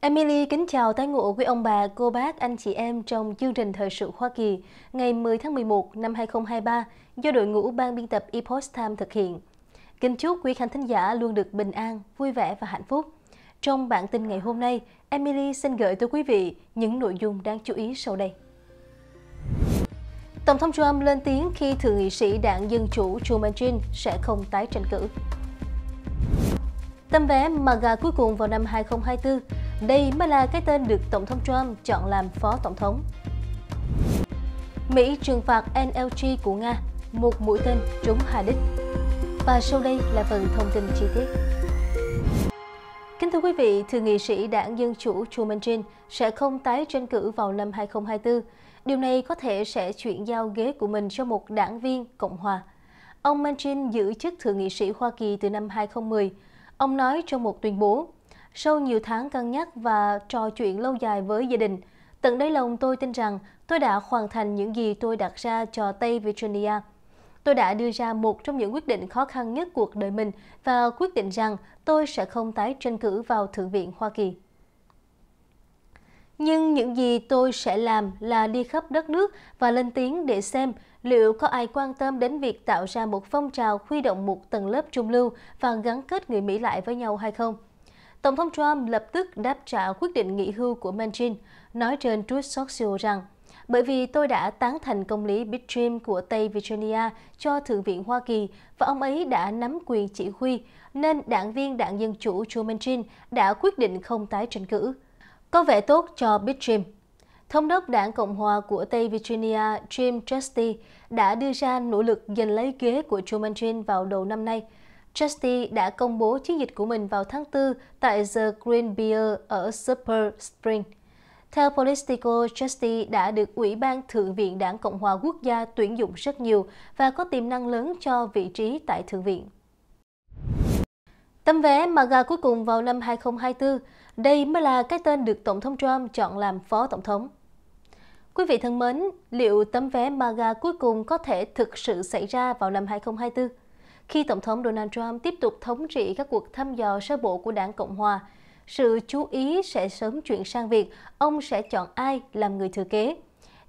Emily kính chào tái ngộ quý ông bà, cô bác, anh chị em trong chương trình Thời sự Hoa Kỳ ngày 10 tháng 11 năm 2023 do đội ngũ ban biên tập Epoch Time thực hiện. Kính chúc quý khán thính giả luôn được bình an, vui vẻ và hạnh phúc. Trong bản tin ngày hôm nay, Emily xin gửi tới quý vị những nội dung đáng chú ý sau đây. Tổng thống Trump lên tiếng khi thượng nghị sĩ đảng Dân Chủ Joe Manchin sẽ không tái tranh cử. Tấm vé MAGA cuối cùng vào năm 2024 đây mới là cái tên được Tổng thống Trump chọn làm phó tổng thống. Mỹ trừng phạt NLG của Nga, một mũi tên trúng Hà Đích. Và sau đây là phần thông tin chi tiết. Kính thưa quý vị, thượng nghị sĩ đảng Dân Chủ Chu Minh sẽ không tái tranh cử vào năm 2024. Điều này có thể sẽ chuyển giao ghế của mình cho một đảng viên Cộng hòa. Ông Manchin giữ chức thượng nghị sĩ Hoa Kỳ từ năm 2010. Ông nói trong một tuyên bố, sau nhiều tháng cân nhắc và trò chuyện lâu dài với gia đình, tận đáy lòng tôi tin rằng tôi đã hoàn thành những gì tôi đặt ra cho Tây Virginia. Tôi đã đưa ra một trong những quyết định khó khăn nhất cuộc đời mình và quyết định rằng tôi sẽ không tái tranh cử vào Thượng viện Hoa Kỳ. Nhưng những gì tôi sẽ làm là đi khắp đất nước và lên tiếng để xem liệu có ai quan tâm đến việc tạo ra một phong trào huy động một tầng lớp trung lưu và gắn kết người Mỹ lại với nhau hay không. Tổng thống Trump lập tức đáp trả quyết định nghỉ hưu của Manchin, nói trên Truth Social rằng bởi vì tôi đã tán thành công lý Big của Tây Virginia cho Thượng viện Hoa Kỳ và ông ấy đã nắm quyền chỉ huy, nên đảng viên đảng Dân Chủ Joe Manchin đã quyết định không tái tranh cử. Có vẻ tốt cho Big Dream. Thống đốc đảng Cộng hòa của Tây Virginia Jim Trustee đã đưa ra nỗ lực giành lấy ghế của Joe Manchin vào đầu năm nay – Justy đã công bố chiến dịch của mình vào tháng 4 tại The Green Beer ở Super Spring. Theo Politico, Justy đã được Ủy ban Thượng viện Đảng Cộng hòa Quốc gia tuyển dụng rất nhiều và có tiềm năng lớn cho vị trí tại Thượng viện. Tấm vé MAGA cuối cùng vào năm 2024, đây mới là cái tên được Tổng thống Trump chọn làm Phó Tổng thống. Quý vị thân mến, liệu tấm vé MAGA cuối cùng có thể thực sự xảy ra vào năm 2024? khi Tổng thống Donald Trump tiếp tục thống trị các cuộc thăm dò sơ bộ của đảng Cộng Hòa. Sự chú ý sẽ sớm chuyển sang việc ông sẽ chọn ai làm người thừa kế.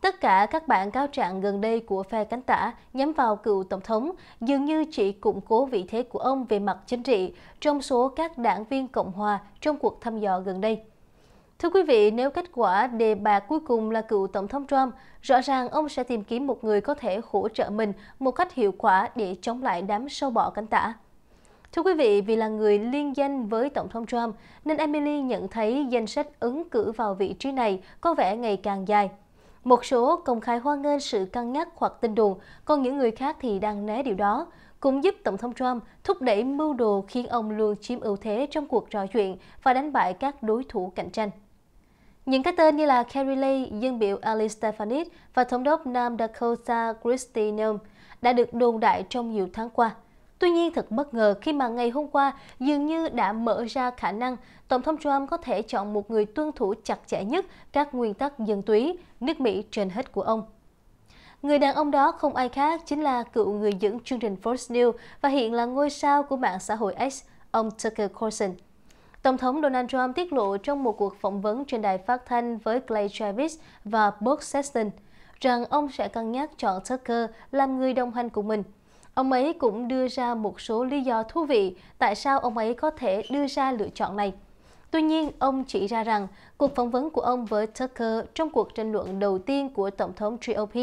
Tất cả các bản cáo trạng gần đây của phe cánh tả nhắm vào cựu Tổng thống dường như chỉ củng cố vị thế của ông về mặt chính trị trong số các đảng viên Cộng Hòa trong cuộc thăm dò gần đây. Thưa quý vị, nếu kết quả đề bạc cuối cùng là cựu Tổng thống Trump, rõ ràng ông sẽ tìm kiếm một người có thể hỗ trợ mình một cách hiệu quả để chống lại đám sâu bọ cánh tả. Thưa quý vị, vì là người liên danh với Tổng thống Trump, nên Emily nhận thấy danh sách ứng cử vào vị trí này có vẻ ngày càng dài. Một số công khai hoan nghênh sự cân nhắc hoặc tin đồn, còn những người khác thì đang né điều đó, cũng giúp Tổng thống Trump thúc đẩy mưu đồ khiến ông luôn chiếm ưu thế trong cuộc trò chuyện và đánh bại các đối thủ cạnh tranh. Những cái tên như là Carrie Lake, dân biểu Alice Stefanik và thống đốc Nam Dakota Christy Noem đã được đồn đại trong nhiều tháng qua. Tuy nhiên, thật bất ngờ khi mà ngày hôm qua dường như đã mở ra khả năng Tổng thống Trump có thể chọn một người tuân thủ chặt chẽ nhất các nguyên tắc dân túy, nước Mỹ trên hết của ông. Người đàn ông đó không ai khác chính là cựu người dẫn chương trình Fox News và hiện là ngôi sao của mạng xã hội X, ông Tucker Carlson. Tổng thống Donald Trump tiết lộ trong một cuộc phỏng vấn trên đài phát thanh với Clay Travis và Bob Sessions rằng ông sẽ cân nhắc chọn Tucker làm người đồng hành của mình. Ông ấy cũng đưa ra một số lý do thú vị tại sao ông ấy có thể đưa ra lựa chọn này. Tuy nhiên, ông chỉ ra rằng cuộc phỏng vấn của ông với Tucker trong cuộc tranh luận đầu tiên của Tổng thống GOP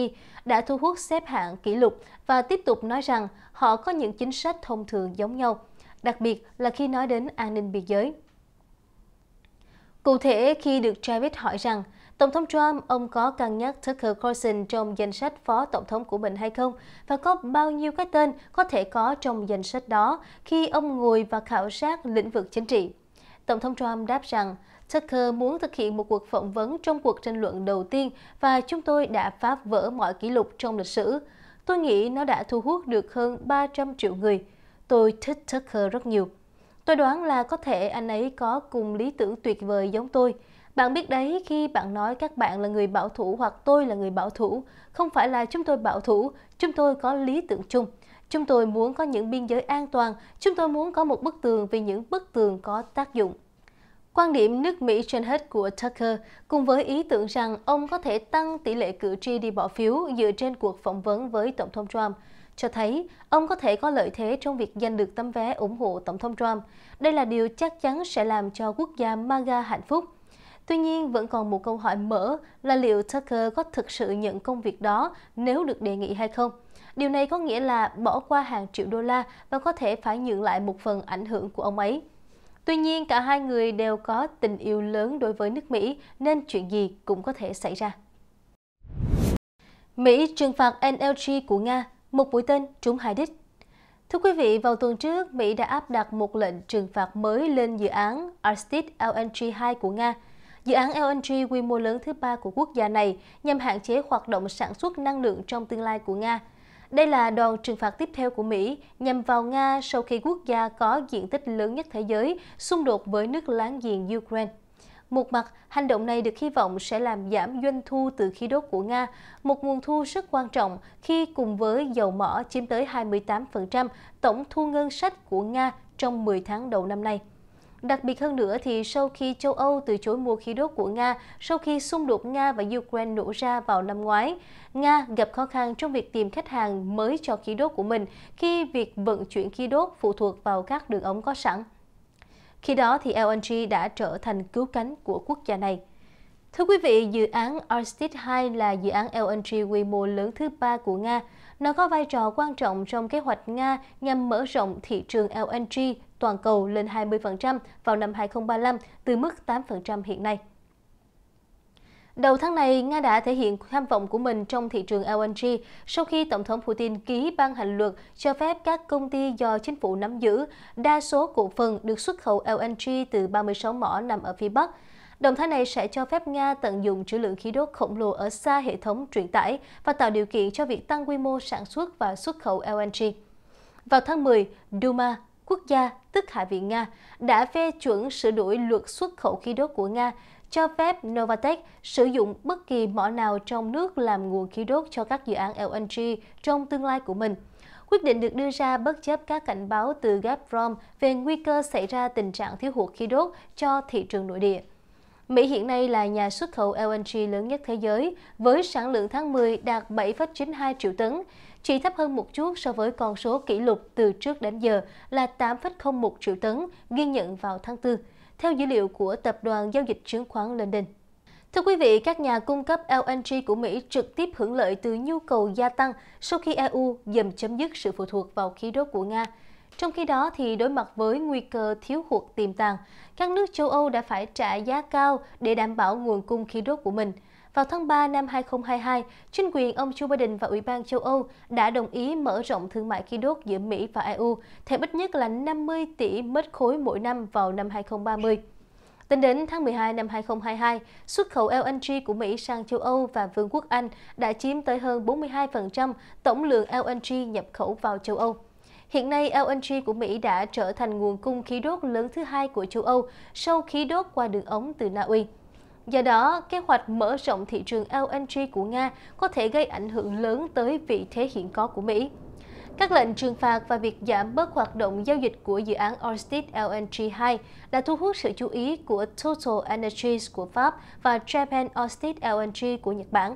đã thu hút xếp hạng kỷ lục và tiếp tục nói rằng họ có những chính sách thông thường giống nhau, đặc biệt là khi nói đến an ninh biên giới. Cụ thể, khi được Travis hỏi rằng Tổng thống Trump, ông có cân nhắc Tucker Carlson trong danh sách phó tổng thống của mình hay không? Và có bao nhiêu cái tên có thể có trong danh sách đó khi ông ngồi và khảo sát lĩnh vực chính trị? Tổng thống Trump đáp rằng Tucker muốn thực hiện một cuộc phỏng vấn trong cuộc tranh luận đầu tiên và chúng tôi đã phá vỡ mọi kỷ lục trong lịch sử. Tôi nghĩ nó đã thu hút được hơn 300 triệu người. Tôi thích Tucker rất nhiều. Tôi đoán là có thể anh ấy có cùng lý tưởng tuyệt vời giống tôi. Bạn biết đấy, khi bạn nói các bạn là người bảo thủ hoặc tôi là người bảo thủ, không phải là chúng tôi bảo thủ, chúng tôi có lý tưởng chung. Chúng tôi muốn có những biên giới an toàn, chúng tôi muốn có một bức tường vì những bức tường có tác dụng. Quan điểm nước Mỹ trên hết của Tucker cùng với ý tưởng rằng ông có thể tăng tỷ lệ cử tri đi bỏ phiếu dựa trên cuộc phỏng vấn với Tổng thống Trump – cho thấy ông có thể có lợi thế trong việc giành được tấm vé ủng hộ Tổng thống Trump. Đây là điều chắc chắn sẽ làm cho quốc gia MAGA hạnh phúc. Tuy nhiên, vẫn còn một câu hỏi mở là liệu Tucker có thực sự nhận công việc đó nếu được đề nghị hay không? Điều này có nghĩa là bỏ qua hàng triệu đô la và có thể phải nhượng lại một phần ảnh hưởng của ông ấy. Tuy nhiên, cả hai người đều có tình yêu lớn đối với nước Mỹ nên chuyện gì cũng có thể xảy ra. Mỹ trừng phạt NLG của Nga một mũi tên trúng hai đích. Thưa quý vị, vào tuần trước, Mỹ đã áp đặt một lệnh trừng phạt mới lên dự án Arstid LNG-2 của Nga. Dự án LNG quy mô lớn thứ ba của quốc gia này nhằm hạn chế hoạt động sản xuất năng lượng trong tương lai của Nga. Đây là đòn trừng phạt tiếp theo của Mỹ nhằm vào Nga sau khi quốc gia có diện tích lớn nhất thế giới xung đột với nước láng giềng Ukraine. Một mặt, hành động này được hy vọng sẽ làm giảm doanh thu từ khí đốt của Nga, một nguồn thu rất quan trọng khi cùng với dầu mỏ chiếm tới 28% tổng thu ngân sách của Nga trong 10 tháng đầu năm nay. Đặc biệt hơn nữa thì sau khi châu Âu từ chối mua khí đốt của Nga, sau khi xung đột Nga và Ukraine nổ ra vào năm ngoái, Nga gặp khó khăn trong việc tìm khách hàng mới cho khí đốt của mình khi việc vận chuyển khí đốt phụ thuộc vào các đường ống có sẵn. Khi đó thì LNG đã trở thành cứu cánh của quốc gia này. Thưa quý vị, dự án Arctic 2 là dự án LNG quy mô lớn thứ ba của Nga. Nó có vai trò quan trọng trong kế hoạch Nga nhằm mở rộng thị trường LNG toàn cầu lên 20% vào năm 2035 từ mức 8% hiện nay. Đầu tháng này, Nga đã thể hiện tham vọng của mình trong thị trường LNG sau khi Tổng thống Putin ký ban hành luật cho phép các công ty do chính phủ nắm giữ, đa số cổ phần được xuất khẩu LNG từ 36 mỏ nằm ở phía Bắc. Động thái này sẽ cho phép Nga tận dụng trữ lượng khí đốt khổng lồ ở xa hệ thống truyền tải và tạo điều kiện cho việc tăng quy mô sản xuất và xuất khẩu LNG. Vào tháng 10, Duma, quốc gia, tức Hạ viện Nga, đã phê chuẩn sửa đổi luật xuất khẩu khí đốt của Nga cho phép Novatech sử dụng bất kỳ mỏ nào trong nước làm nguồn khí đốt cho các dự án LNG trong tương lai của mình. Quyết định được đưa ra bất chấp các cảnh báo từ Gazprom về nguy cơ xảy ra tình trạng thiếu hụt khí đốt cho thị trường nội địa. Mỹ hiện nay là nhà xuất khẩu LNG lớn nhất thế giới, với sản lượng tháng 10 đạt 7,92 triệu tấn, chỉ thấp hơn một chút so với con số kỷ lục từ trước đến giờ là 8,01 triệu tấn ghi nhận vào tháng 4 theo dữ liệu của Tập đoàn Giao dịch Chứng khoán London. Thưa quý vị, các nhà cung cấp LNG của Mỹ trực tiếp hưởng lợi từ nhu cầu gia tăng sau khi EU dần chấm dứt sự phụ thuộc vào khí đốt của Nga. Trong khi đó, thì đối mặt với nguy cơ thiếu hụt tiềm tàng, các nước châu Âu đã phải trả giá cao để đảm bảo nguồn cung khí đốt của mình – vào tháng 3 năm 2022, chính quyền ông Joe Biden và Ủy ban châu Âu đã đồng ý mở rộng thương mại khí đốt giữa Mỹ và EU thêm ít nhất là 50 tỷ mét khối mỗi năm vào năm 2030. Tính đến tháng 12 năm 2022, xuất khẩu LNG của Mỹ sang châu Âu và Vương quốc Anh đã chiếm tới hơn 42% tổng lượng LNG nhập khẩu vào châu Âu. Hiện nay, LNG của Mỹ đã trở thành nguồn cung khí đốt lớn thứ hai của châu Âu sau khí đốt qua đường ống từ Na Uy. Do đó, kế hoạch mở rộng thị trường LNG của Nga có thể gây ảnh hưởng lớn tới vị thế hiện có của Mỹ. Các lệnh trừng phạt và việc giảm bớt hoạt động giao dịch của dự án Orsted LNG-2 đã thu hút sự chú ý của Total Energies của Pháp và Japan Orsted LNG của Nhật Bản.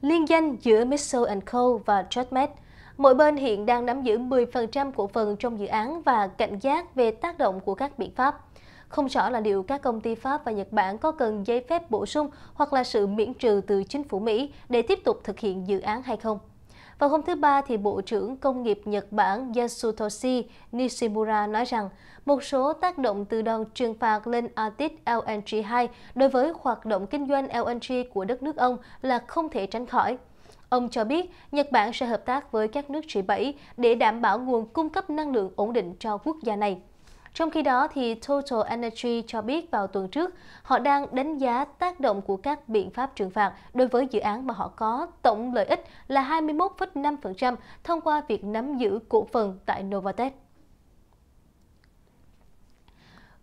Liên danh giữa and Co. và Jotmed, mỗi bên hiện đang nắm giữ 10% cổ phần trong dự án và cảnh giác về tác động của các biện pháp. Không rõ là liệu các công ty Pháp và Nhật Bản có cần giấy phép bổ sung hoặc là sự miễn trừ từ chính phủ Mỹ để tiếp tục thực hiện dự án hay không. Vào hôm thứ Ba, thì Bộ trưởng Công nghiệp Nhật Bản Yasutoshi Nishimura nói rằng một số tác động từ đòn trừng phạt lên Arctic LNG-2 đối với hoạt động kinh doanh LNG của đất nước ông là không thể tránh khỏi. Ông cho biết Nhật Bản sẽ hợp tác với các nước G7 để đảm bảo nguồn cung cấp năng lượng ổn định cho quốc gia này. Trong khi đó, thì Total Energy cho biết vào tuần trước, họ đang đánh giá tác động của các biện pháp trừng phạt đối với dự án mà họ có tổng lợi ích là 21,5% thông qua việc nắm giữ cổ phần tại Novatech.